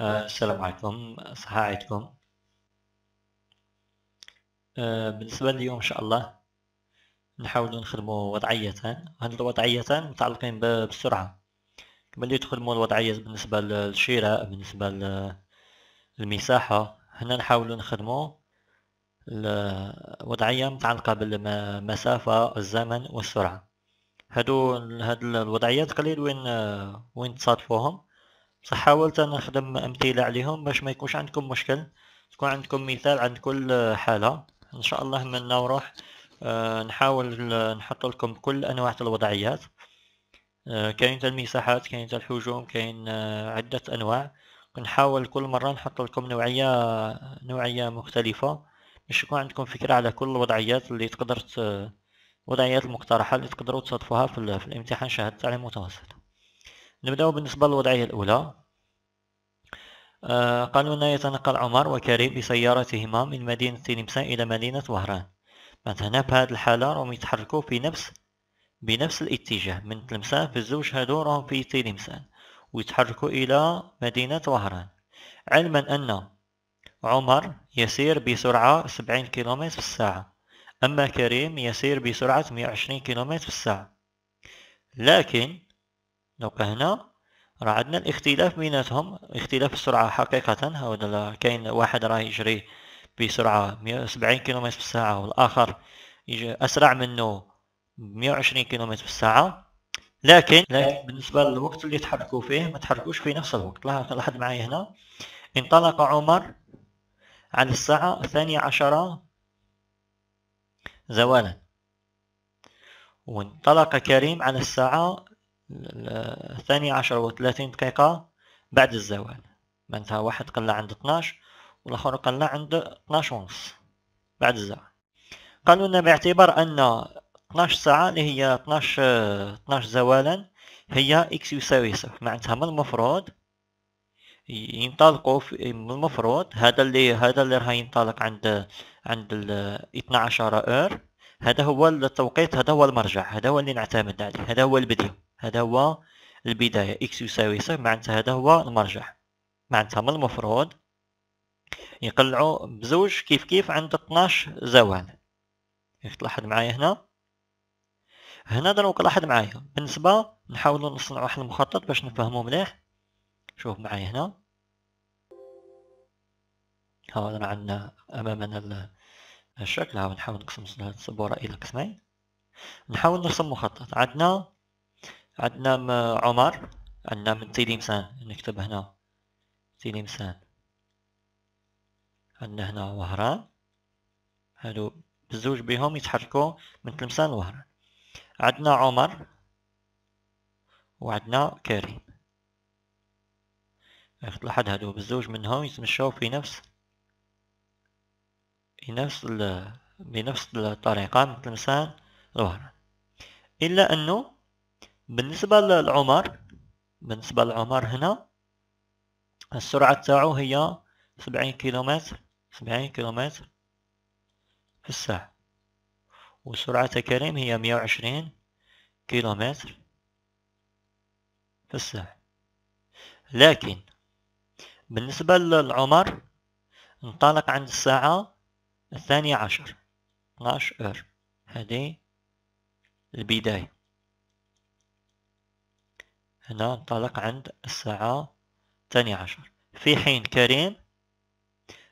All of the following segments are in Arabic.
آه، السلام عليكم صحة عيدكم آه، بالنسبة اليوم إن شاء الله نحاول نخدمو وضعيتان هاد الوضعيتان متعلقين بالسرعة كما اللي تخدمو الوضعيات بالنسبة للشراء بالنسبة للمساحة هنا نحاول نخدمو الوضعية متعلقة بالمسافة الزمن والسرعة هادو هاد الوضعيات قليل وين وين تصادفوهم بصح حاولت انا نخدم امثله عليهم باش ما يكونش عندكم مشكل تكون عندكم مثال عند كل حاله ان شاء الله منا نروح آه، نحاول نحط لكم كل انواع الوضعيات آه، كاين المساحات كاين الحجوم كاين آه، عده انواع نحاول كل مره نحط لكم نوعيه نوعيه مختلفه باش يكون عندكم فكره على كل الوضعيات اللي تقدر وضعيات المقترحه اللي تقدروا تصادفوها في الامتحان شهاده التعليم المتوسط نبدأ بالنسبة للوضعية الأولى آه، قانوننا يتنقل عمر وكريم بسيارتهما من مدينة نمسا إلى مدينة وهران مثلا هنا في هذه الحالة راهم يتحركوا في نفس بنفس الاتجاه من تلمسان في الزوج هادو راهم في تلمسان ويتحركوا إلى مدينة وهران علما أن عمر يسير بسرعة 70 كم في الساعة أما كريم يسير بسرعة 120 كم في الساعة لكن دوكا هنا راه عندنا الاختلاف بيناتهم اختلاف السرعة حقيقة هاودا كاين واحد راه يجري بسرعة 170 كيلومتر في الساعة والآخر أسرع منه 120 كيلومتر في الساعة لكن لكن بالنسبة للوقت اللي تحركوا فيه ما تحركوش في نفس الوقت لاحظ معايا هنا انطلق عمر على الساعة الثانية عشرة زوالا وانطلق كريم على الساعة الثانية عشر وثلاثين دقيقة بعد الزوال معنتها واحد قلنا عند اثناش والآخر قلنا عند اثناش ونص بعد الزوال قالوا لنا باعتبار أن اثناش ساعة اللي هي اثناش اثناش زوالا هي إكس يساوي صفر معنتها من المفروض ينطلقوا في من المفروض هذا اللي هذا اللي راه ينطلق عند عند ال 12 اور هذا هو التوقيت هذا هو المرجع هذا هو اللي نعتمد عليه هذا هو البديل هذا هو البداية إكس يساوي صفر معناتها هذا هو المرجع معناتها من المفروض يقلعوا بزوج كيف كيف عند 12 زوال تلاحظ معايا هنا هنا دروك لاحظ معايا بالنسبة نحاولوا نصنع واحد المخطط باش نفهمه مليح شوف معايا هنا ها رانا عندنا امامنا الشكل ها نحاول نقسم السبورة الى قسمين نحاول نرسم مخطط عندنا عندنا عمر عندنا من تيليمسان نكتب هنا تيليمسان عندنا هنا وهران هادو بزوج بهم يتحركوا من تلمسان وهران عندنا عمر وعندنا كريم لحد هادو بزوج منهم يتمشاو في نفس في نفس بنفس الطريقة من تلمسان لوهران إلا أنه بالنسبة للعمر بالنسبة للعمر هنا السرعة تاعو هي سبعين كيلومتر سبعين كيلومتر في الساعة وسرعة كريم هي مية وعشرين كيلومتر في الساعة لكن بالنسبة للعمر انطلق عند الساعة الثانية عشر 12 هذه البداية هنا انطلق عند الساعة الثانية عشر في حين كريم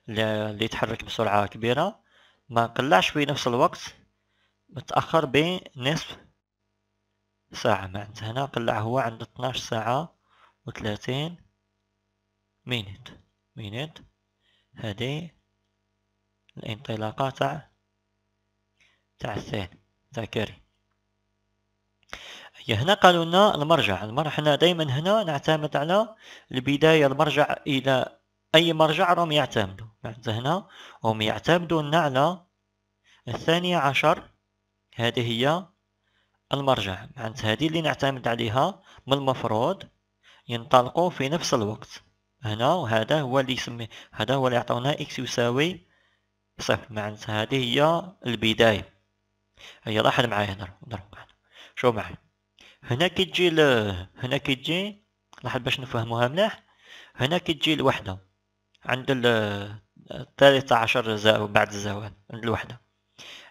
اللي يتحرك بسرعة كبيرة ما قلعش في نفس الوقت متأخر بنصف ساعة معنت هنا قلع هو عند 12 ساعة وثلاثين مينيت مينيت هذه الانطلاقة تاع تاع الثاني تاع كريم هنا قالوا لنا المرجع المرجع حنا دائما هنا نعتمد على البداية المرجع إلى أي مرجع راهم يعتمدوا بعد هنا هم يعتمدوا لنا على الثانية عشر هذه هي المرجع معناتها هذه اللي نعتمد عليها من المفروض ينطلقوا في نفس الوقت هنا وهذا هو اللي يسمي هذا هو اللي عطاونا اكس يساوي صفر معناتها هذه هي البداية هيا لاحظ معايا هنا شوف معايا هنا كي تجي ل... هنا كي تجي لحد باش نفهموها مليح هنا كي تجي الوحدة عند ال 13 زاو بعد الزوال عند الوحدة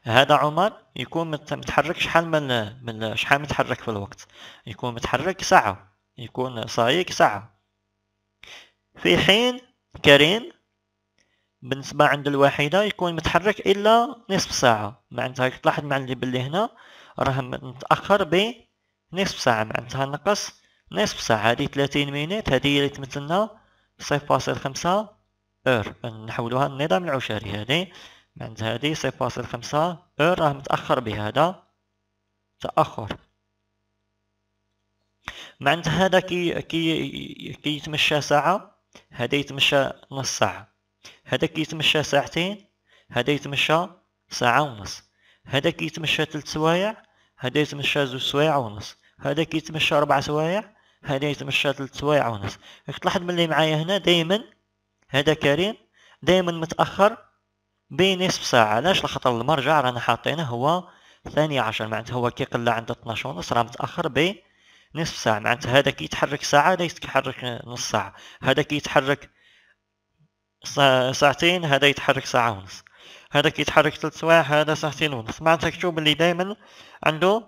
هذا عمر يكون متحرك شحال من من شحال متحرك في الوقت يكون متحرك ساعة يكون سايق ساعة في حين كريم بالنسبة عند الواحدة يكون متحرك إلا نصف ساعة معناتها تلاحظ مع اللي باللي هنا راه متأخر ب نصف ساعة معناتها نقص نصف ساعة هذه 30 مينيت هذه هي اللي تمثلنا صيف فاصل خمسة اور نحولوها للنظام العشري هذه معناتها هذه صيف فاصل خمسة اور راه متأخر بهذا تأخر معناتها هذا كي كي كيتمشى ساعة هذا يتمشى نص ساعة هذا كيتمشى ساعتين هذا يتمشى ساعة ونص هذا كيتمشى ثلاث سوايع هذا يتمشى زوج سوايع ونص هذا كيتمشى ربع سوايع هذا يتمشى ثلاث سوايع ونص راك تلاحظ من اللي معايا هنا دائما هذا كريم دائما متاخر بين نصف ساعه علاش لخاطر المرجع رانا حاطينه هو ثاني عشر معناتها هو كيقلى عند 12 ونص راه متاخر بنصف ساعه معناتها هذا كيتحرك ساعه ليس يتحرك نص ساعه هذا كيتحرك ساعتين هذا يتحرك ساعه ونص هذا كيتحرك ثلاث سوايع هذا ساعتين ونص معناتها كتشوف اللي دائما عنده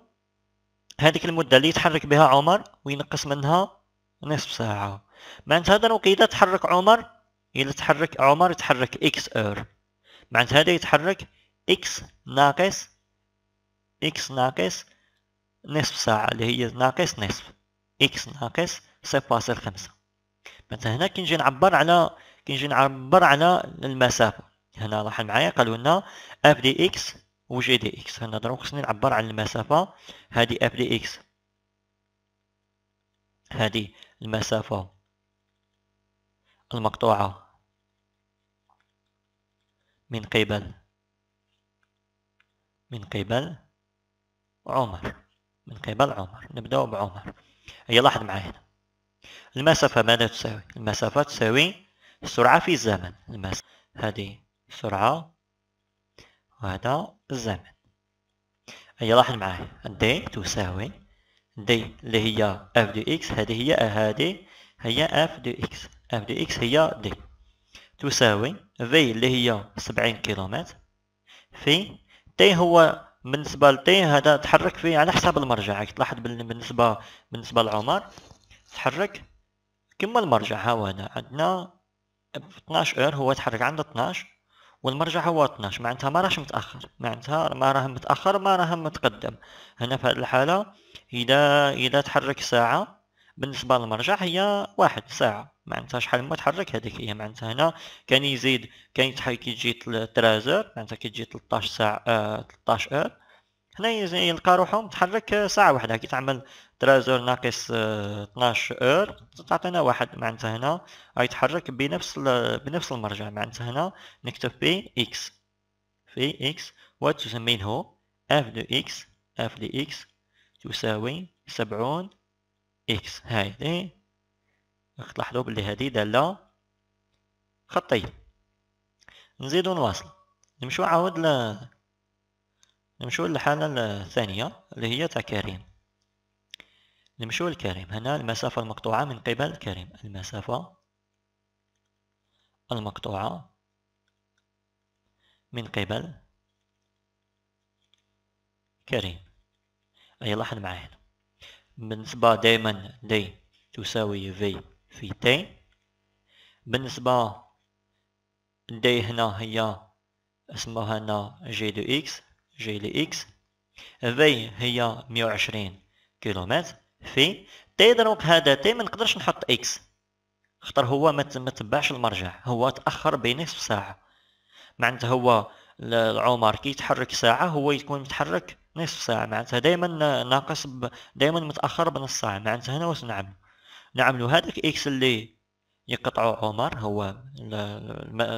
هذيك المدة اللي يتحرك بها عمر وينقص منها نصف ساعة معناتها هذا لو تحرك عمر إلا تحرك عمر يتحرك إكس أور معناتها هذا يتحرك إكس ناقص إكس ناقص نصف ساعة اللي هي ناقص نصف إكس ناقص صفر فاصل خمسة معناتها هنا كنجي نعبر على كنجي نعبر على المسافة هنا لاحظ معايا قالوا لنا اف دي اكس جي دي اكس هنا دروك خصني نعبر عن المسافه هذه اف دي اكس هذه المسافه المقطوعه من قبل من قبل عمر من قبل عمر نبداو بعمر هيا لاحظ معايا هنا المسافه ماذا تساوي المسافه تساوي السرعه في الزمن المسافه هذه السرعة وهذا الزمن أي لاحظ معايا دي تساوي دي اللي هي اف دو اكس هذه هي هذه هي اف دو اكس اف دو اكس هي دي تساوي في اللي هي 70 كيلومتر في تي هو بالنسبة لتي هذا تحرك فيه على حسب المرجع تلاحظ بالنسبة بالنسبة للعمر تحرك كما المرجع ها هو هنا عندنا 12 اور هو تحرك عند 12 والمرجع هو 12 معناتها ما راهش متاخر معناتها ما راه متاخر ما راه متقدم هنا في هذه الحاله اذا اذا تحرك ساعه بالنسبه للمرجع هي واحد ساعه معناتها شحال ما تحرك هذيك هي معناتها هنا كان يزيد كان يتحرك كي تجي 13 معناتها كي تجي 13 ساعه 13 ار هنا يلقى روحو متحرك آه، ساعه واحده كي تعمل ترازور ناقص 12 آه، اور تعطينا واحد معناتها هنا غيتحرك بنفس بنفس المرجع معناتها هنا نكتب في اكس في اكس وتسمينه اف دو اكس اف دي اكس تساوي سبعون اكس هايدي تلاحظوا بلي هادي دالة خطية طيب. نزيدو نواصل نمشيو عاود ل... نمشيو للحالة الثانية اللي هي تاع كريم نمشو لكريم هنا المسافة المقطوعة من قبل كريم المسافة المقطوعة من قبل كريم أي لاحظ معايا هنا بالنسبة دائما دي تساوي في في تي بالنسبة دي هنا هي اسمها هنا جي دو اكس جي اكس في هي مية وعشرين كيلومتر في تي طيب دروك هذا تي طيب ما نقدرش نحط اكس خطر هو ما تبعش المرجع هو تاخر بنصف ساعه معناتها هو العمر كي يتحرك ساعه هو يكون متحرك نصف ساعه معناتها دائما ناقص ب... دائما متاخر بنص ساعه معناتها هنا واش نعمل نعملو هذاك اكس اللي يقطعو عمر هو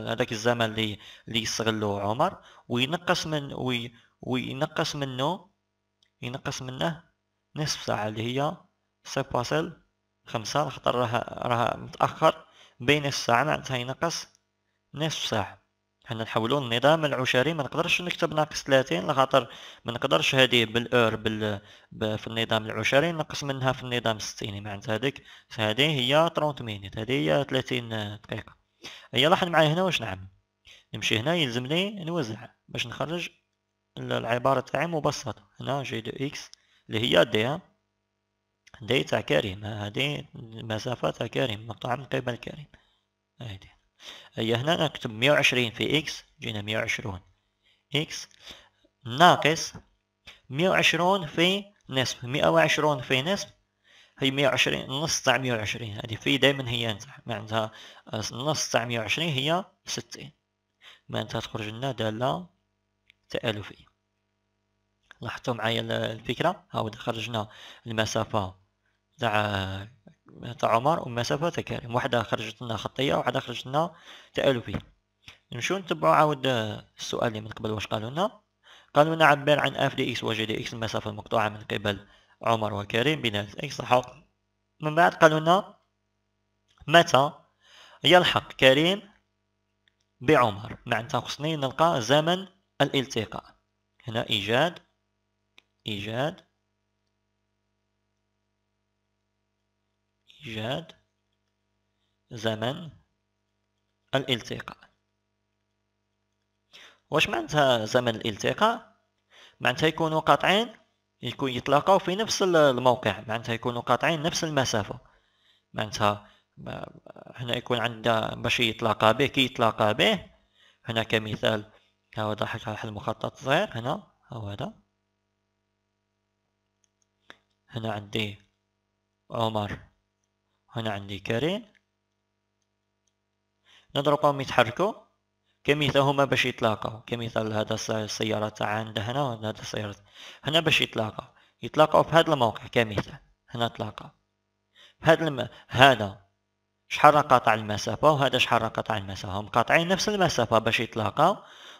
هذاك الزمن اللي اللي يستغلو عمر وينقص من وي وينقص منه ينقص منه نصف ساعة اللي هي سباسل خمسة خطر راه راه متأخر بين الساعة معناتها ينقص نصف ساعة حنا نحولو النظام العشري ما نقدرش نكتب ناقص 30 لخاطر ما نقدرش هذه بالاور بال... في النظام العشري نقص منها في النظام الستيني معناتها هذيك هذه هي ترونت مينيت هذه هي 30 دقيقة هي لاحظ معايا هنا واش نعمل نمشي هنا يلزمني نوزع باش نخرج العبارة تاعي مبسطة هنا جي دو اكس اللي هي ديها دي تاع كريم هادي مسافة تاع كريم مقطوعة من قبل كريم هادي هي هنا نكتب مية وعشرين في إكس جينا مية وعشرون إكس ناقص مية وعشرون في نصف مية وعشرون في نصف هي مية وعشرين نص تاع مية وعشرين هادي في دايما هي نتاع معنتها نص تاع مية وعشرين هي ستين معنتها تخرج لنا دالة تآلفية لاحظتوا معايا الفكره هاو خرجنا المسافه تاع تاع عمر ومسافه تاع كريم وحده خرجت لنا خطيه وحده خرجت لنا تالفي نمشيو نتبعو عاود السؤال اللي من قبل واش قالوا لنا قالوا لنا عبر عن اف دي اكس وجي دي اكس المسافه المقطوعه من قبل عمر وكريم بناء اكس صح من بعد قالوا لنا متى يلحق كريم بعمر معناتها خصني نلقى زمن الالتقاء هنا ايجاد إيجاد إيجاد زمن الالتقاء واش معناتها زمن الالتقاء معناتها يكونوا قاطعين يكون يتلاقاو في نفس الموقع معناتها يكونوا قاطعين نفس المسافة معناتها هنا يكون عندنا باش يتلاقى به كي يتلاقى به هنا كمثال ها هو ضحك على المخطط الصغير هنا هو هذا هنا عندي عمر هنا عندي كريم نضربهم يتحركوا كمثال هما باش يتلاقاو كمثال هذا السيارة تاع عند هنا وهذا السيارة هنا باش يتلاقاو يتلاقاو في هذا الموقع كمثال هنا تلاقاو هذا الم... هذا شحال راه قاطع المسافة وهذا شحال راه قاطع المسافة هم قاطعين نفس المسافة باش يتلاقاو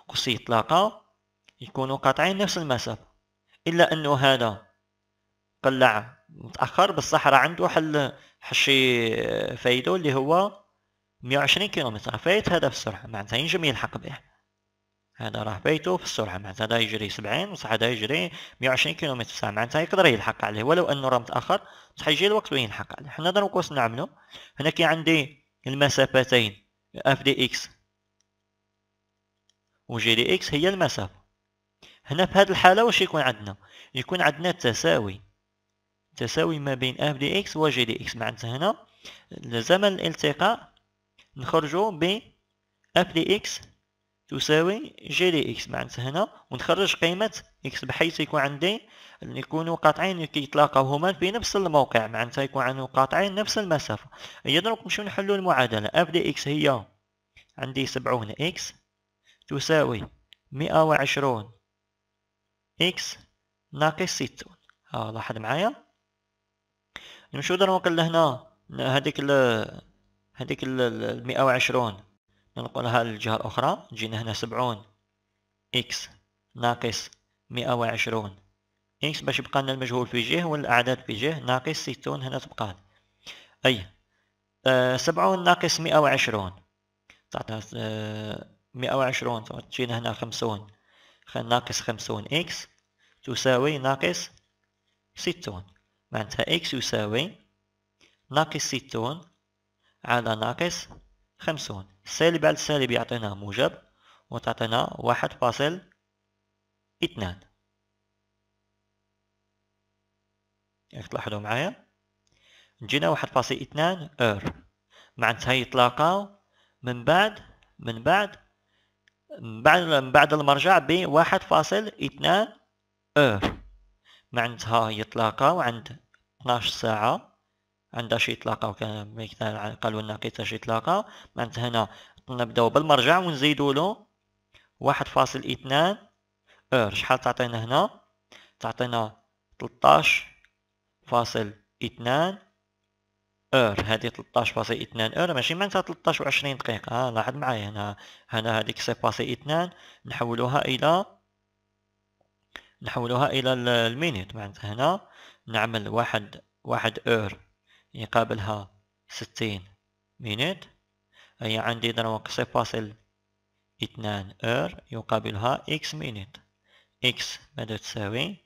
قصي يتلاقاو يكونوا قاطعين نفس المسافة إلا أنه هذا قلع متاخر بالصحراء عنده حل حشي فايده اللي هو 120 كيلومتر فايت هذا في السرعه معناتها ينجم يلحق به هذا راه بيته في السرعه معناتها هذا يجري 70 وصح هذا يجري 120 كيلومتر في الساعه معناتها يقدر يلحق عليه ولو انه راه متاخر بصح يجي الوقت وين يلحق عليه حنا دروك واش نعملو هنا كي عندي المسافتين اف دي اكس وجي دي اكس هي المسافه هنا في هذه الحاله واش يكون عندنا يكون عندنا تساوي تساوي ما بين اف دي اكس و جي دي اكس معناتها هنا زمن الالتقاء نخرجو ب اف دي اكس تساوي جي دي اكس معناتها هنا ونخرج قيمة اكس بحيث يكون عندي يكونوا قاطعين كيتلاقاو هما في نفس الموقع معناتها يكون عندهم قاطعين نفس المسافة اذا دروك نمشيو نحلو المعادلة اف دي اكس هي عندي سبعون هنا اكس تساوي مئة وعشرون اكس ناقص ستون ها آه، لاحظ معايا نمشيو يعني دروك لهنا هذيك هذيك ال 120 ننقلها للجهة الأخرى جينا هنا سبعون إكس ناقص مئة وعشرون إكس باش يبقى لنا المجهول في جهة والأعداد في جهة ناقص ستون هنا تبقى أي آه سبعون ناقص مئة وعشرون تعطينا آه، مئة وعشرون تجينا هنا خمسون ناقص خمسون إكس تساوي ناقص ستون معناتها إكس يساوي ناقص ستون على ناقص خمسون سالب على السالب يعطينا موجب وتعطينا واحد فاصل اثنان تلاحظوا معايا جينا واحد فاصل اثنان ار معناتها يتلاقاو من بعد من بعد من بعد من بعد المرجع بواحد فاصل اثنان ار ما عندها هي طلاقه وعند 12 ساعة عندها شي طلاقه وكان مثال قالوا لنا لقيتها شي طلاقه معناتها هنا نبداو بالمرجع ونزيدوا له 1.2 اور شحال تعطينا هنا تعطينا 13.2 فاصل اثنان اور هذه 13.2 فاصل اثنان اور ماشي معناتها 13 و 20 دقيقة آه، لاحظ معايا هنا هنا هذيك سي فاصل اثنان نحولوها الى نحولها إلى المينيت معناتها هنا نعمل واحد واحد اور يقابلها ستين مينيت هي عندي دروك سي فاصل اثنان اور يقابلها اكس مينيت اكس ماذا تساوي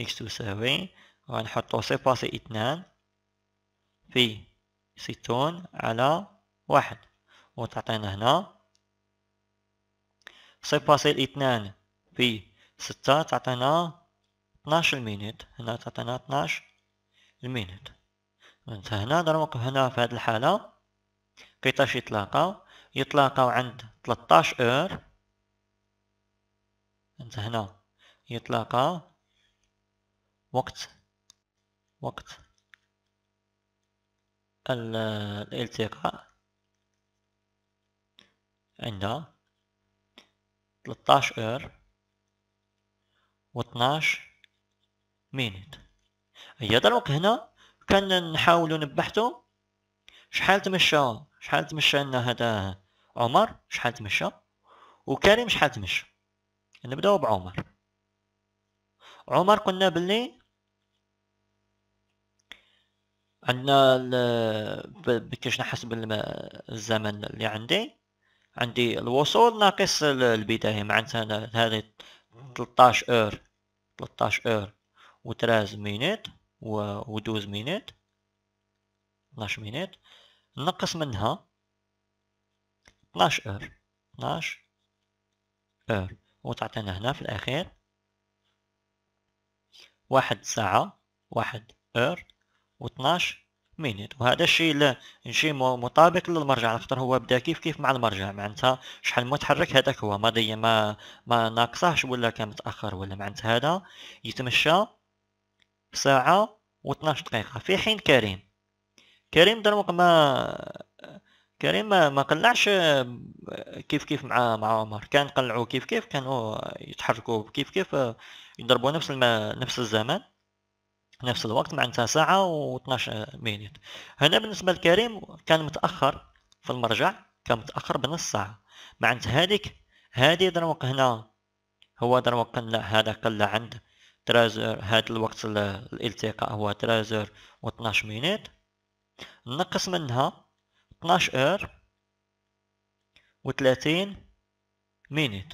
اكس تساوي ونحطو سي فاصل اثنان في ستون على واحد وتعطينا هنا سي فاصل اثنان في ستة تعطينا 12 المينيت هنا تعطينا 12 المينيت انت هنا نوقف هنا في هذه الحالة كيطاش يتلاقاو يتلاقاو عند 13 اور انت هنا يتلاقاو وقت وقت الالتقاء عند 13 اور و12 مينيت هي دروك هنا كان نحاولو نبحتو شحال تمشى شحال تمشى لنا هذا عمر شحال تمشى وكريم شحال تمشى نبداو بعمر عمر قلنا بلي عندنا كيش نحسب الزمن اللي عندي عندي الوصول ناقص البداية معناتها هذه 13 اور 13 اور و تراز مينيت و 12 مينيت 12 مينيت نقص منها 12 اور 12 اور وتعطينا هنا في الأخير واحد ساعة واحد اور و 12 مينيت وهذا الشيء الشيء مطابق للمرجع خاطر هو بدا كيف كيف مع المرجع معناتها شحال متحرك هذاك هو ما ضيع ما ما ناقصاهش ولا كان متاخر ولا معناتها هذا يتمشى ساعه و12 دقيقه في حين كريم كريم دروق ما كريم ما قلعش كيف كيف مع مع عمر كان قلعوا كيف كيف كانوا يتحركوا كيف كيف يضربوا نفس الم... نفس الزمن نفس الوقت معناتها ساعة و12 مينيت هنا بالنسبة لكريم كان متأخر في المرجع كان متأخر بنص ساعة معناتها هذيك هذه دروك هنا هو دروك لا هذا قل عند ترازور هذا الوقت الالتقاء هو ترازور و12 مينيت نقص منها 12 اور و30 مينيت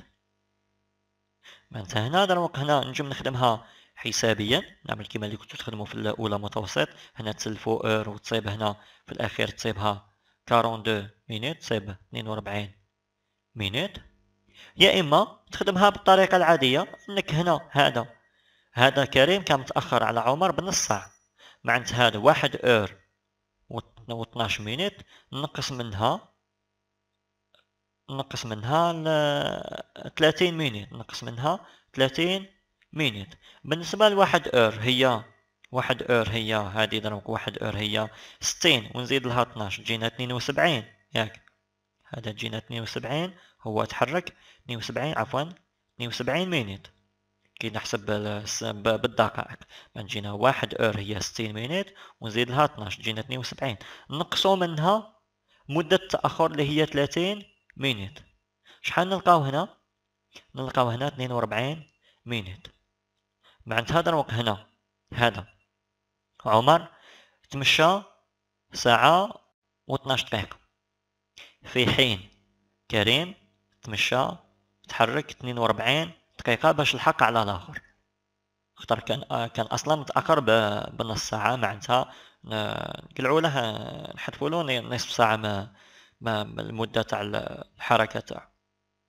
معناتها هنا دروك هنا نجم نخدمها حسابيا نعمل كما اللي كنتو تخدمو في الاولى متوسط هنا تسلفو اور وتصيب هنا في الاخير تصيبها 42 مينيت تصيب 42 مينيت يا اما تخدمها بالطريقه العاديه انك هنا هذا هذا كريم كان متاخر على عمر بنص ساعه معنت هذا واحد اور و 12 مينيت نقص منها نقص منها 30 مينيت نقص منها 30 مينيت بالنسبة لواحد اور هي واحد اور هي هادي ضرب واحد اور هي ستين ونزيد لها اتناش تجينا اثنين وسبعين ياك هذا تجينا اثنين وسبعين هو تحرك اثنين وسبعين عفوا اثنين وسبعين مينيت كي نحسب بالدقائق تجينا واحد اور هي ستين مينيت ونزيد لها اتناش تجينا اثنين وسبعين نقصو منها مدة التأخر اللي هي تلاتين مينيت شحال نلقاو هنا نلقاو هنا اثنين وربعين مينيت بعد هذا الوقت هنا هذا عمر تمشى ساعة و 12 دقيقة في حين كريم تمشى تحرك 42 دقيقة باش الحق على الآخر خطر كان كان اصلا متاخر بنص ساعه معناتها نقلعوا له نحذفوا له نصف ساعه ما ما المده تاع الحركه تاعو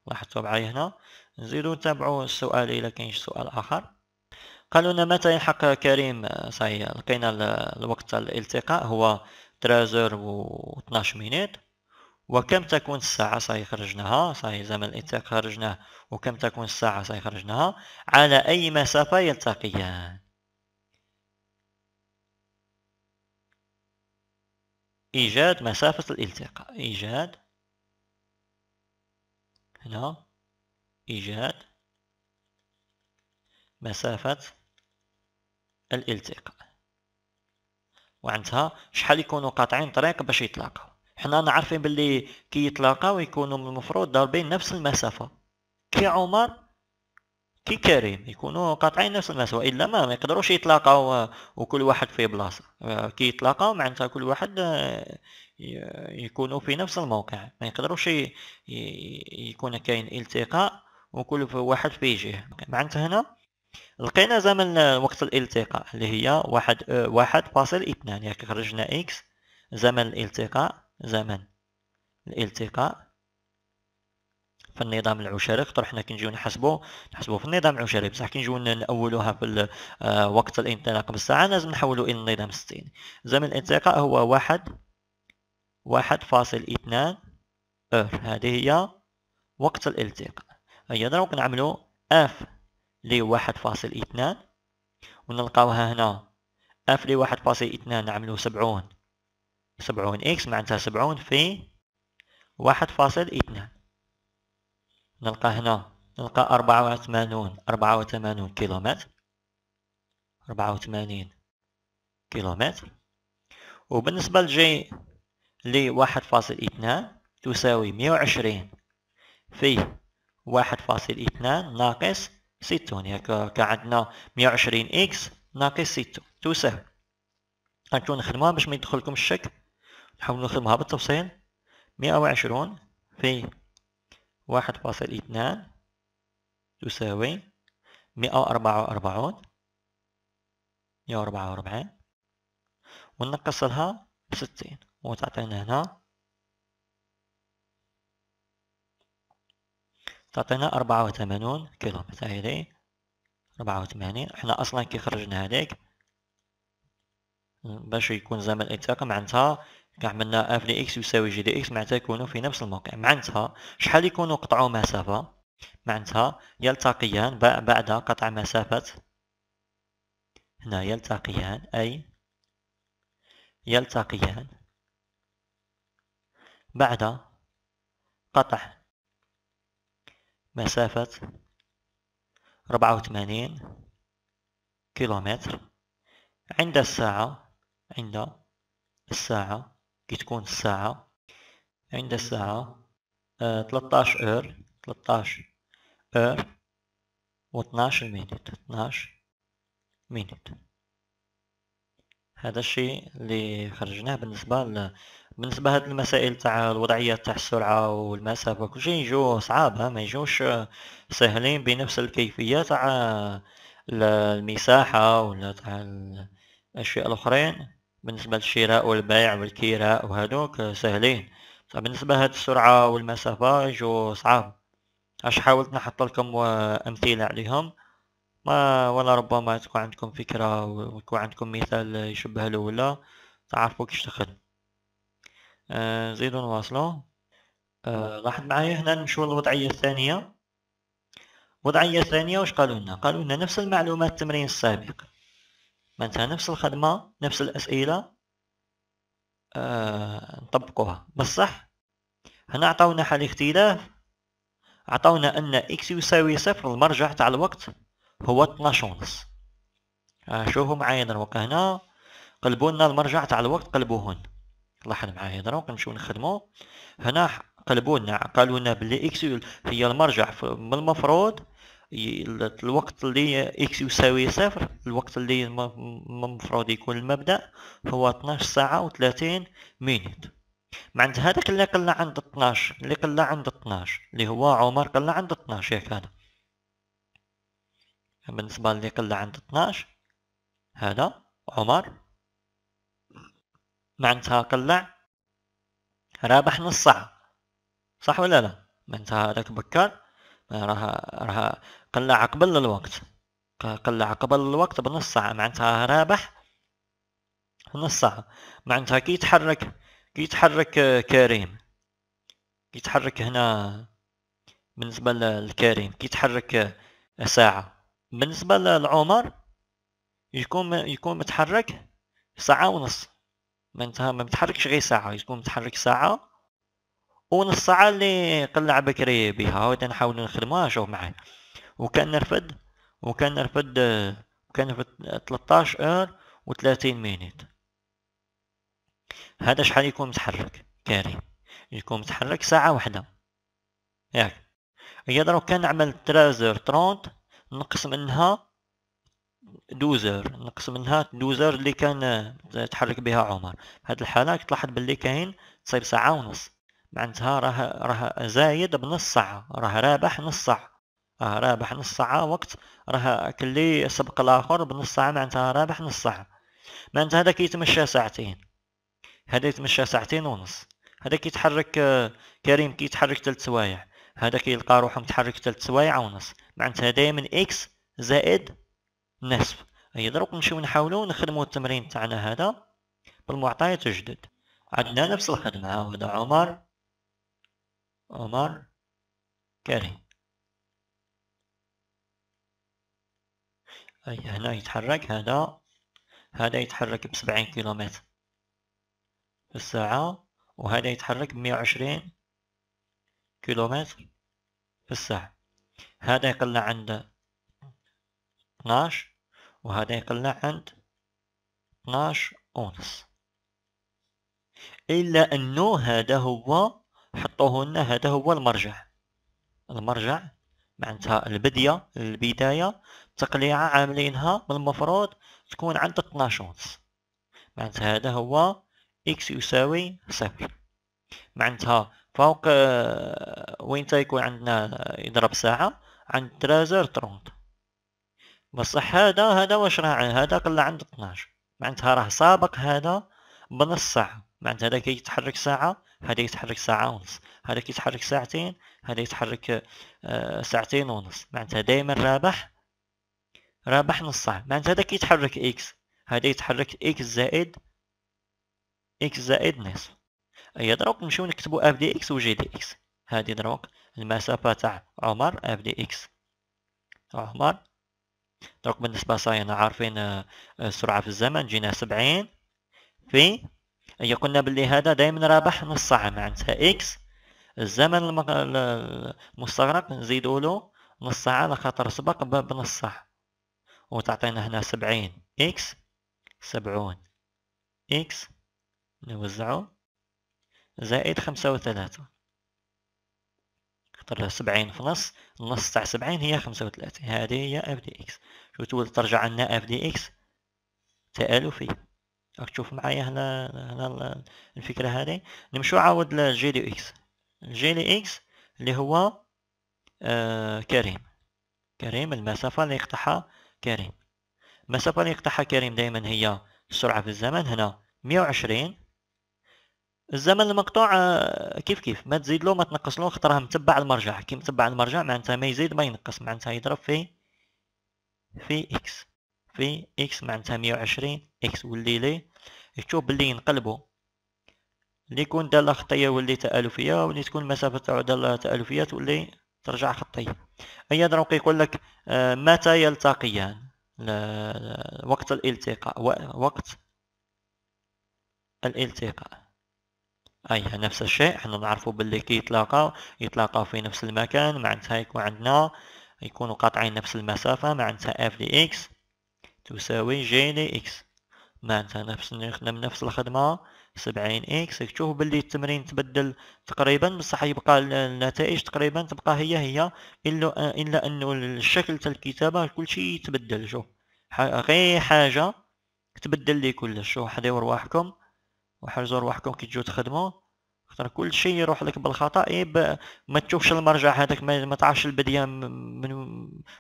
لاحظتوا معايا هنا نزيدو نتابعوا السؤال الى كاين سؤال اخر قالوا لنا متى يلحق كريم صحيح لقينا الوقت الالتقاء هو 13 و 12 مينيت وكم تكون الساعة صحيح خرجناها صحيح زمن الالتقاء خرجناه وكم تكون الساعة صحيح خرجناها على أي مسافة يلتقيان إيجاد مسافة الالتقاء إيجاد هنا إيجاد مسافة الالتقاء وعندها شحال يكونوا قاطعين طريق باش يتلاقاو حنا عارفين باللي كي يتلاقاو يكونوا المفروض ضاربين نفس المسافه كي عمر كي كريم يكونوا قاطعين نفس المسافه والا ما ما يقدروش يتلاقاو آه، وكل واحد في بلاصه آه، كي يتلاقاو معناتها كل واحد آه، يكونوا في نفس الموقع ما يقدروش يكون كاين التقاء وكل واحد في جهه معناتها هنا لقينا زمن وقت الالتقاء اللي هي واحد واحد فاصل اثنان ياك يعني خرجنا اكس زمن الالتقاء زمن الالتقاء في النظام العشري خطر حنا كنجيو نحسبو نحسبو في النظام العشري بصح كنجيو نأولوها في آه، وقت الانطلاق بالساعة لازم نحولو إلى النظام الستيني زمن الالتقاء هو واحد واحد فاصل اثنان اور هذه هي وقت الالتقاء هيا دروك نعملو اف لي واحد فاصل اثنان ونلقاوها هنا اف لي واحد فاصل اثنان نعملو سبعون سبعون اكس معناتها سبعون في واحد فاصل اثنان نلقى هنا نلقى أربعة وثمانون أربعة وثمانون كيلومتر أربعة وثمانين كيلومتر وبالنسبة لجي لي واحد فاصل اثنان تساوي مية وعشرين في واحد فاصل اثنان ناقص ستة هناك كعندنا وعشرين اكس ناقص ستون تو سهل غنكون نخدمها باش ما يدخلكمش الشك نحاول نخدمها بالتفصيل مية وعشرون في واحد فاصل اثنان تساوي مئة وأربعة وأربعون مئة وأربعة وأربعين ونقصلها بستين وتعطينا هنا تعطينا أربعة وثمانون كيلو هذه أربعة احنا أصلا كي خرجنا هذيك باش يكون زمن الالتقاء معناتها كي عملنا اف دي اكس يساوي جي دي اكس معناتها يكونوا في نفس الموقع معناتها شحال يكونوا قطعوا مسافة معناتها يلتقيان بعد قطع مسافة هنا يلتقيان أي يلتقيان بعد قطع مسافة ربعة وثمانين كيلومتر عند الساعة عند الساعة كي تكون الساعة عند الساعة آه, 13 اور 13 اور و 12 مينيت 12 مينيت هذا الشيء اللي خرجناه بالنسبة بالنسبه لهاد المسائل تاع الوضعية تاع السرعه والمسافه كلشي يجو صعاب ما يجوش سهلين بنفس الكيفيه تاع المساحه ولا تاع الاشياء الاخرين بالنسبه للشراء والبيع والكراء وهذوك سهلين طيب، بالنسبه لهاد السرعه والمسافه يجو صعاب اش حاولت نحط لكم امثله عليهم ما ولا ربما تكون عندكم فكره ويكون عندكم مثال يشبه له ولا تعرفوا كيش تخدم نزيدو آه، نواصلو لاحظ آه، آه. معايا هنا نمشيو للوضعية الثانية الوضعية الثانية واش قالوا لنا قالوا لنا نفس المعلومات التمرين السابق معناتها نفس الخدمة نفس الأسئلة آه، نطبقوها بصح هنا عطاونا حال اختلاف عطاونا ان اكس يساوي صفر المرجع تاع الوقت هو 12 ونص آه شوفوا معايا دروك هنا قلبوا لنا المرجع تاع الوقت قلبوهن لاحظ معايا معاه هضره وكنمشيو نخدمو هنا قلبوا لنا قالوا لنا بلي اكس هي المرجع من المفروض الوقت اللي اكس يساوي صفر الوقت اللي المفروض يكون المبدا هو 12 ساعه و30 مينيت معند هذاك اللي قلنا عند 12 اللي قلنا عند 12 اللي هو عمر قلنا عند 12 ياك هذا بالنسبه اللي قلنا عند 12 هذا عمر معناتها قلع رابح نص ساعة صح ولا لا معناتها هذاك بكر راه راه قلع قبل الوقت قلع قبل الوقت بنص ساعة معناتها رابح نص ساعة معناتها كي يتحرك كي يتحرك كريم كي يتحرك هنا بالنسبة لكريم كي يتحرك ساعة بالنسبة للعمر يكون يكون متحرك ساعة ونص ما انت ما متحركش غير ساعة يكون متحرك ساعة ونص ساعة اللي قلع بكري بها هاو نحاول نخدمها شوف معايا وكان نرفد وكان نرفد وكان نرفد 13 اور و30 مينيت هذا شحال يكون متحرك كاري يكون متحرك ساعة واحدة ياك هي دروك كان نعمل 13 30 نقسم منها دوزر نقص منها دوزر اللي كان آه، تحرك بها عمر هاد الحالة تلاحظ باللي كاين تصير ساعة ونص معناتها راه راه زايد بنص ساعة راه رابح نص ساعة راه رابح نص ساعة وقت راه كلي سبق الآخر بنص ساعة معناتها رابح نص ساعة معناتها هذا كيتمشى ساعتين هذا يتمشى ساعتين ونص هذا كيتحرك آه، كريم كيتحرك ثلاث سوايع هذا كيلقى روحو متحرك ثلاث سوايع ونص معناتها دائما اكس زائد نصف اي دروك نمشيو نحاولو نخدمو التمرين تاعنا هذا بالمعطيات الجدد عندنا نفس الخدمة هذا عمر عمر كريم أي هنا يتحرك هذا هذا يتحرك بسبعين كيلومتر في الساعة وهذا يتحرك بمية وعشرين كيلومتر في الساعة هذا يقلنا عند 12 وهذا يقلنا عند 12 اونس إلا أنه هذا هو حطوه لنا هذا هو المرجع المرجع معناتها البدية البداية تقليعة عاملينها المفروض تكون عند 12 اونس معناتها هذا هو إكس يساوي صفر معناتها فوق آه، وين تيكون عندنا يضرب ساعة عند ترازر ترونت بصح هذا هذا واش راه هذا قلة عند 12 معناتها راه سابق هذا بنص ساعة معناتها هذا كيتحرك ساعة هذا يتحرك ساعة ونص هذا كيتحرك ساعتين هذا يتحرك آه، ساعتين ونص معناتها دائما رابح رابح نص ساعة معناتها هذا كيتحرك اكس هذا يتحرك اكس زائد اكس زائد نصف اي دروك نمشيو نكتبو اف دي اكس وجي دي اكس هادي دروك المسافة تاع عمر اف دي اكس عمر دونك بالنسبة صاينا عارفين آه، السرعة في الزمن جينا سبعين في هي إيه، قلنا باللي هذا دائما رابح نص ساعة معناتها اكس الزمن المستغرق نزيدوا له نص ساعة على خاطر سبق بنص ساعة وتعطينا هنا سبعين اكس سبعون اكس نوزعو زائد خمسة وثلاثة طلع سبعين في نص النص تاع سبعين هي خمسة وثلاثين هذه هي اف دي اكس شو تقول ترجع لنا اف دي اكس تآلفي راك تشوف معايا هنا هنا الفكرة هذه نمشو عاود لجي دي اكس جي دي اكس اللي هو آه، كريم كريم المسافة اللي يقطعها كريم المسافة اللي يقطعها كريم دائما هي السرعة في الزمن هنا مية وعشرين الزمن المقطوع آه، كيف كيف ما تزيد له ما تنقص له خاطر راه متبع المرجع كي متبع المرجع معناتها ما يزيد ما ينقص معناتها يضرب في في اكس في اكس معناتها 120 اكس واللي لي تشوف باللي ينقلبوا اللي يكون دالة خطية واللي تألفية واللي تكون المسافة تاعو دالة تألفية تولي ترجع خطية أيا دروك يقول لك آه، متى يلتقيان وقت الالتقاء وقت الالتقاء اي نفس الشيء حنا نعرفوا باللي كي يتلاقاو يتلاقاو في نفس المكان معناتها يكون عندنا يكونوا قاطعين نفس المسافة معناتها اف دي اكس تساوي جي دي اكس معناتها نفس نخدم نفس الخدمة سبعين اكس تشوف باللي التمرين تبدل تقريبا بصح يبقى النتائج تقريبا تبقى هي هي الا الا انه الشكل تاع الكتابة كل شيء يتبدل شوف غير حاجة تبدل لي كلش شوف حضروا رواحكم وحرزوا رواحكم كي تجو تخدموا خاطر كل شيء يروح لك بالخطا إيه، ما تشوفش المرجع هذاك ما تعرفش البديه من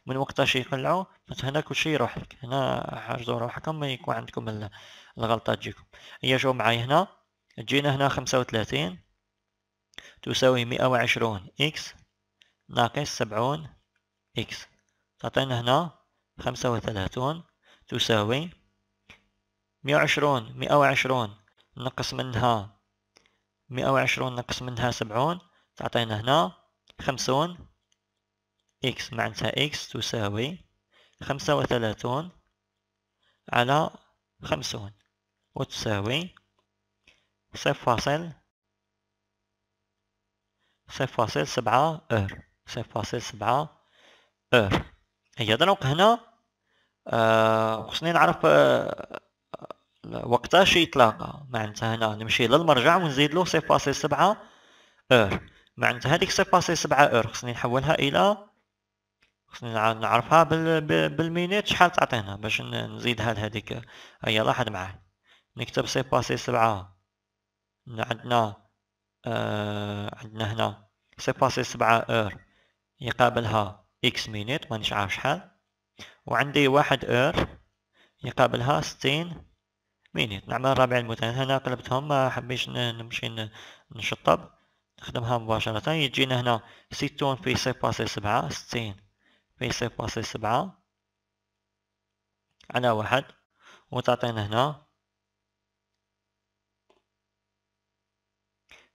من وقتاش يقلعوا هنا كل شيء يروح لك هنا حرزوا رواحكم ما يكون عندكم الغلطه تجيكم هي شوف معايا هنا تجينا هنا خمسة وثلاثين تساوي مئة وعشرون إكس ناقص سبعون إكس تعطينا هنا خمسة وثلاثون تساوي مئة وعشرون مئة وعشرون نقص منها مئة وعشرون نقص منها سبعون تعطينا هنا خمسون إكس معناتها إكس تساوي خمسة وثلاثون على خمسون وتساوي صفر فاصل صفر فاصل سبعة أر صفر فاصل سبعة أر هي دروك هنا آه خصني نعرف آه، وقتاش يتلاقى معناتها هنا نمشي للمرجع ونزيد له سي باسي سبعة اور معناتها هذيك سي باسي سبعة اور خصني نحولها الى خصني نعرفها بال... بالمينيت شحال تعطينا باش نزيدها لهذيك هيا لاحظ معاي نكتب سي باسي سبعة عندنا آه عندنا هنا سي باسي سبعة اور يقابلها اكس مينيت مانيش عارف شحال وعندي واحد اور يقابلها ستين وين نعمل الرابع المثانى هنا قلبتهم ما حبيش نمشي نشطب نخدمها مباشرة يجينا هنا ستون في سي باسي سبعة ستين في سي باسي سبعة على واحد وتعطينا هنا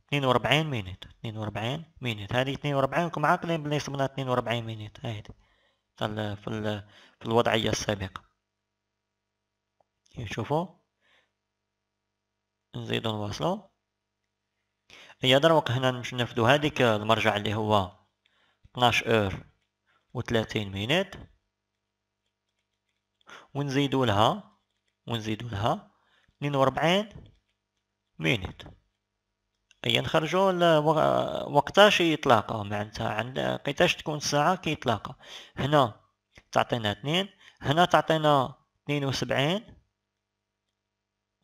اثنين وربعين مينيت اثنين وربعين مينيت هادي اثنين وربعين كم عاقلين بلي صبنا اثنين وربعين مينيت هادي في, في الوضعية السابقة شوفوا نزيدو نواصلو هي دروك هنا نفدو هاديك المرجع اللي هو 12 اور و30 مينيت ونزيدو لها ونزيدو لها 42 مينيت هي نخرجو وقتاش يطلاقا معنتها عند قيتاش تكون الساعة كيتلاقى هنا تعطينا 2 هنا تعطينا 72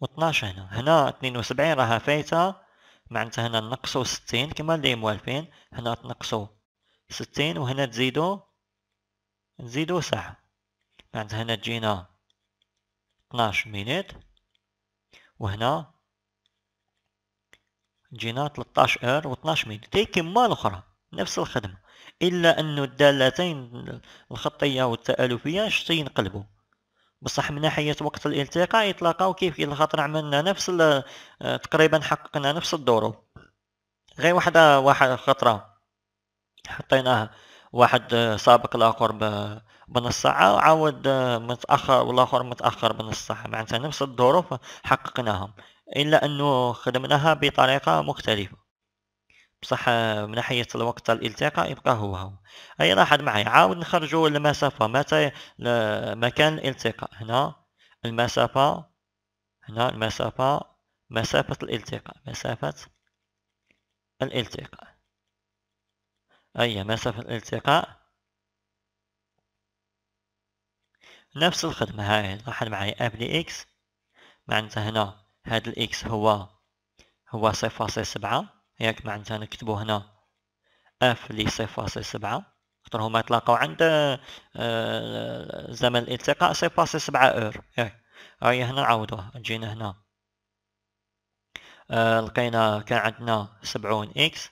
و12 هنا هنا 72 راها فايتة معناتها هنا نقصوا 60 كما اللي موالفين هنا تنقصوا 60 وهنا تزيدوا نزيدوا ساعة معناتها هنا تجينا 12 مينيت وهنا جينا 13 اور و12 مينيت هي كما الاخرى نفس الخدمة الا انه الدالتين الخطية والتآلفية شتي ينقلبوا بصح من ناحيه وقت الالتقاء يتلاقاو كيف كيف خاطر عملنا نفس آه، تقريبا حققنا نفس الظروف غير واحدة واحد خطرة حطيناها واحد آه، سابق الاخر بنص ساعة وعاود آه، متأخر والاخر متأخر بنص ساعة معناتها نفس الظروف حققناهم الا انه خدمناها بطريقة مختلفة بصح من ناحيه الوقت الالتقاء يبقى هو هو اي لاحظ معايا عاود نخرجوا المسافه متى مكان الالتقاء هنا المسافه هنا المسافه مسافه الالتقاء مسافه الالتقاء اي مسافه الالتقاء نفس الخدمه هاي لاحظ معايا ابني دي اكس معناتها هنا هذا الاكس هو هو صفر سبعة ياك معناتها نكتبو هنا اف لي صفر فاصل سبعة خاطر هما تلاقاو عند آه، زمن الالتقاء صفر فاصل سبعة اور إيه. ياك هاي هنا نعوضوه جينا هنا آه، لقينا كان عندنا سبعون اكس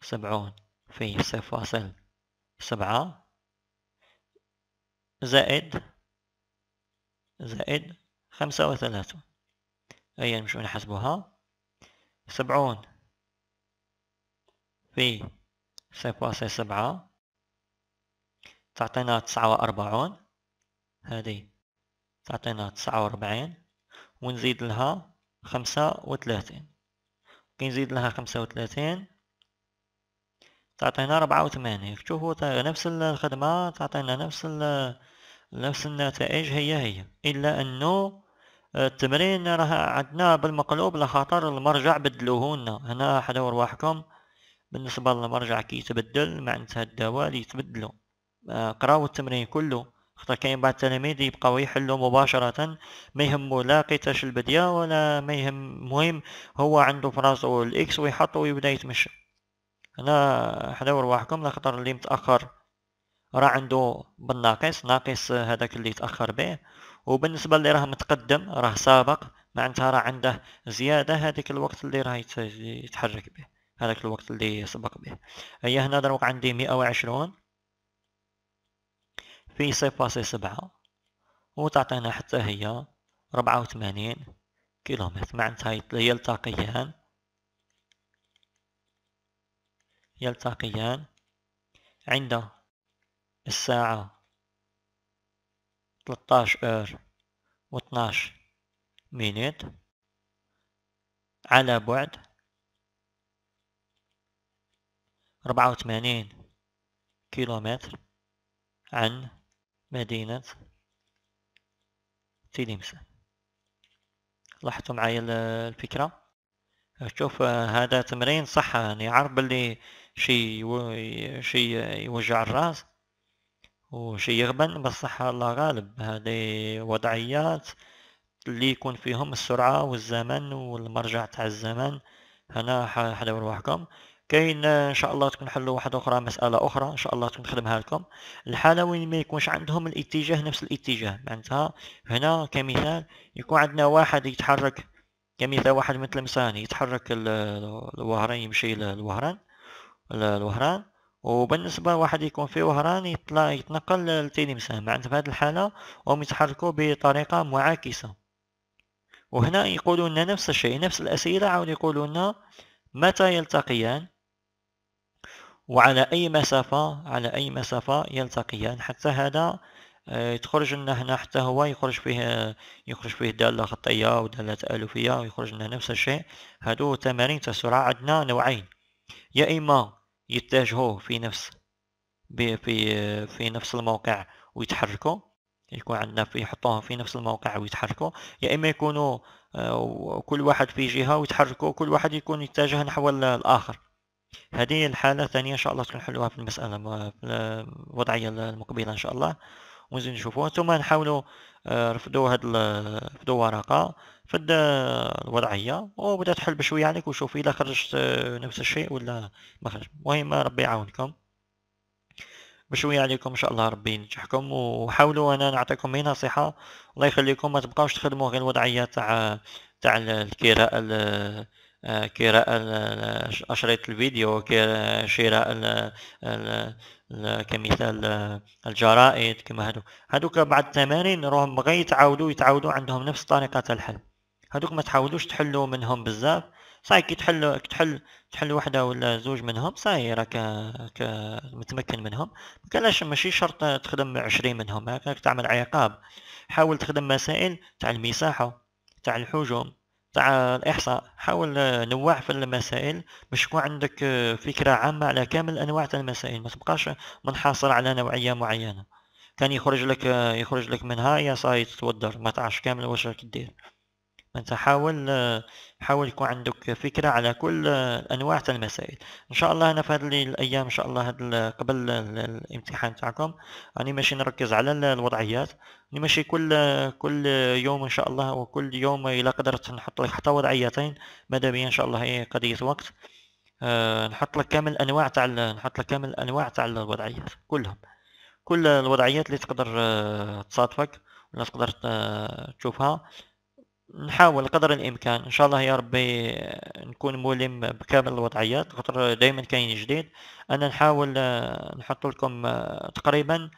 سبعون في صفر فاصل سبعة زائد زائد خمسة وثلاثون هيا نمشيو نحسبوها سبعون بي سي سبعة تعطينا تسعة وأربعون هذه تعطينا تسعة وأربعين ونزيد لها خمسة وثلاثين كي نزيد لها خمسة وثلاثين تعطينا ربعة وثمانين شوفوا نفس الخدمة تعطينا نفس نفس النتائج هي هي إلا أنه التمرين راه عندنا بالمقلوب لخاطر المرجع بدلوهولنا هنا حدا رواحكم بالنسبة للمرجع كيتبدل معنتها الدواء اللي يتبدلو آه، قراو التمرين كله خطر كاين بعض التلاميذ يبقاو يحلو مباشرة ما يهمو لا قيتاش البدية ولا ما يهم المهم هو عنده في راسو الاكس ويحطو ويبدا يتمشى هنا حداو رواحكم لخطر اللي متأخر راه عنده بالناقص ناقص هذاك اللي تأخر به وبالنسبة اللي راه متقدم راه سابق معنتها راه عنده زيادة هذيك الوقت اللي راه يتحرك به هذاك الوقت اللي سبق به هيا هنا دروك عندي مئة وعشرون في سي باسي سبعة وتعطينا حتى هي ربعة وثمانين كيلومتر معناتها يلتقيان يلتقيان عند الساعة 13 اور و 12 مينيت على بعد أربعة وثمانين كيلومتر عن مدينة تلمسة لاحظتوا معايا الفكرة شوف هذا تمرين صح يعني عارف بلي شي شي يوجع الراس وشي يغبن بصح الله غالب هذه وضعيات اللي يكون فيهم السرعة والزمن والمرجع تاع الزمن هنا حدا روحكم كاين ان شاء الله تكون حلوا واحد اخرى مساله اخرى ان شاء الله تكون نخدمها لكم الحاله وين ما يكونش عندهم الاتجاه نفس الاتجاه معناتها هنا كمثال يكون عندنا واحد يتحرك كمثال واحد مثل مثلا يتحرك الوهران يمشي للوهران الوهران وبالنسبة واحد يكون في وهران يطلع يتنقل مثلا معناتها في هذه الحالة هم يتحركوا بطريقة معاكسة وهنا يقولون نفس الشيء نفس الأسئلة عاود يقولون متى يلتقيان وعلى أي مسافة على أي مسافة يلتقيان حتى هذا آه، تخرج لنا هنا حتى هو يخرج فيه يخرج فيه دالة خطية ودالة تألفية ويخرج لنا نفس الشيء هادو تمارين تسرع عندنا نوعين يا إما يتجهوا في نفس في في نفس الموقع ويتحركوا يكون عندنا في يحطوهم في نفس الموقع ويتحركوا يا اما يكونوا آه، كل واحد في جهه ويتحركوا كل واحد يكون يتجه نحو الاخر هذه الحالة الثانية إن شاء الله تكون حلوها في المسألة في الوضعية المقبلة إن شاء الله ونزيد نشوفوها ثم نحاولوا آه، نفدوا هاد نفدوا ورقة فد آه، الوضعية وبدا تحل بشوية عليك وشوف إذا خرجت آه، نفس الشيء ولا ما خرج المهم ربي يعاونكم بشوية عليكم إن شاء الله ربي ينجحكم وحاولوا أنا نعطيكم هي نصيحة الله يخليكم ما تبقاوش تخدموا غير الوضعية تاع تاع الكراء كراء أشرطة الفيديو شراء كمثال الجرائد كما هادو هادوك بعد التمارين راهم بغا يتعاودوا يتعاودوا عندهم نفس طريقة الحل هادوك ما تحاولوش تحلوا منهم بزاف صاي كي تحل تحل تحل وحده ولا زوج منهم صاي راك متمكن منهم كلاش ماشي شرط تخدم عشرين منهم هكاك تعمل عقاب حاول تخدم مسائل تاع المساحه تاع الحجم تاع الاحصاء حاول آه، نوع في المسائل مش تكون عندك آه، فكره عامه على كامل الانواع المسائل ما تبقاش منحصر على نوعيه معينه كان يخرج لك آه، يخرج لك منها يا صاي تتودر ما تعرفش كامل واش راك دير انت حاول حاول يكون عندك فكره على كل انواع تاع المسائل ان شاء الله انا في هذه الايام ان شاء الله قبل الامتحان تاعكم راني ماشي نركز على الوضعيات راني ماشي كل كل يوم ان شاء الله وكل يوم الى قدرت نحط لك حتى وضعيتين ماذا بيا ان شاء الله هي قضيه وقت آه، نحط لك كامل الانواع تاع نحط لك كامل الانواع تاع الوضعيات كلهم كل الوضعيات اللي تقدر آه، تصادفك ولا تقدر آه، تشوفها نحاول قدر الامكان ان شاء الله يا ربي نكون ملم بكامل الوضعيات خاطر دائما كاين جديد انا نحاول آه، نحط لكم آه، تقريبا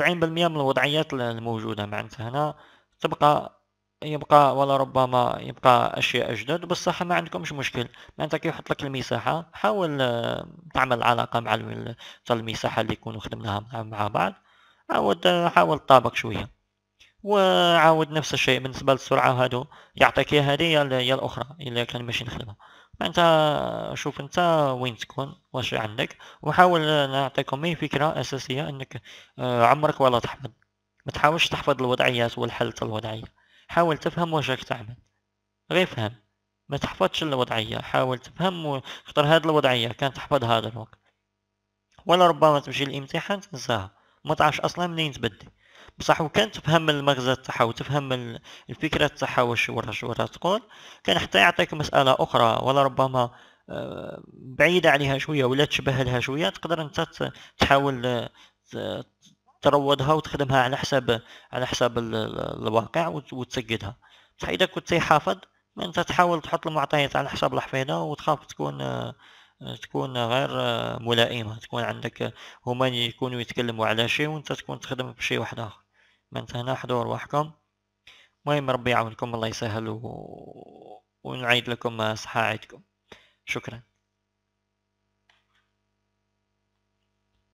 90% من الوضعيات الموجوده معناتها هنا تبقى يبقى ولا ربما يبقى اشياء اجدد بصح ما عندكمش مشكل معناتها كي يحط لك المساحه حاول آه، تعمل علاقه مع المساحه اللي يكونوا خدمناها مع بعض عاود حاول تطابق شويه وعاود نفس الشيء بالنسبه للسرعه هادو يعطيك يا هذه يا الاخرى الا كان ماشي نخدمها انت شوف انت وين تكون واش عندك وحاول نعطيكم اي فكره اساسيه انك آه، عمرك ولا تحفظ ما تحاولش تحفظ الوضعيات والحل تاع الوضعيه حاول تفهم واش راك تعمل غير فهم ما تحفظش الوضعيه حاول تفهم خطر هاد الوضعيه كان تحفظها دروك ولا ربما تمشي الامتحان تنساها ما تعرفش اصلا منين تبدي بصح وكان تفهم المغزى تاعها وتفهم الفكره تاعها واش واش وراها تقول كان حتى يعطيك مساله اخرى ولا ربما آه، بعيده عليها شويه ولا تشبه لها شويه تقدر انت تحاول آه، تروضها وتخدمها على حساب على حساب الواقع وتسجدها بصح اذا كنت حافظ انت تحاول تحط المعطيات على حساب الحفيظه وتخاف تكون آه، تكون غير ملائمه تكون عندك هما يكونوا يتكلموا على شيء وانت تكون تخدم بشيء واحد اخر من هنا احضر وحكم مهم ربي يعاونكم الله يسهل و... ونعيد لكم صحة عيدكم شكرا